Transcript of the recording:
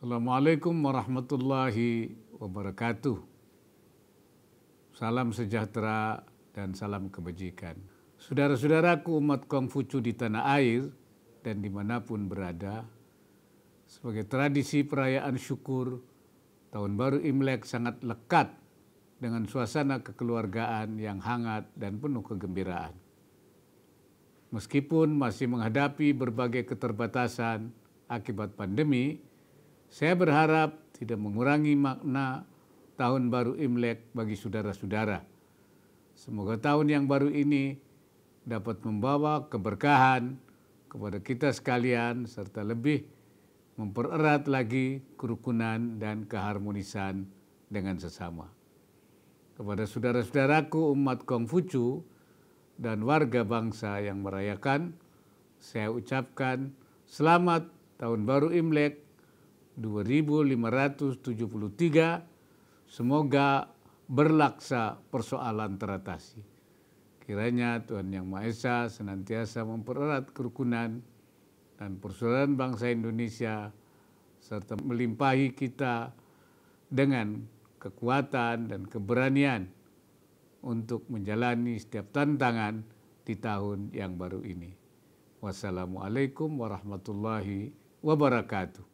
Assalamualaikum warahmatullahi wabarakatuh. Salam sejahtera dan salam kebajikan. Saudara-saudaraku umat Kongfucu di tanah air dan dimanapun berada, sebagai tradisi perayaan syukur, tahun baru Imlek sangat lekat dengan suasana kekeluargaan yang hangat dan penuh kegembiraan. Meskipun masih menghadapi berbagai keterbatasan akibat pandemi, saya berharap tidak mengurangi makna tahun baru Imlek bagi saudara-saudara. Semoga tahun yang baru ini dapat membawa keberkahan kepada kita sekalian serta lebih mempererat lagi kerukunan dan keharmonisan dengan sesama. Kepada saudara-saudaraku umat Kongfucu dan warga bangsa yang merayakan, saya ucapkan selamat tahun baru Imlek 2573 semoga berlaksa persoalan teratasi. Kiranya Tuhan Yang Maha Esa senantiasa mempererat kerukunan dan persaudaraan bangsa Indonesia serta melimpahi kita dengan kekuatan dan keberanian untuk menjalani setiap tantangan di tahun yang baru ini. Wassalamualaikum warahmatullahi wabarakatuh.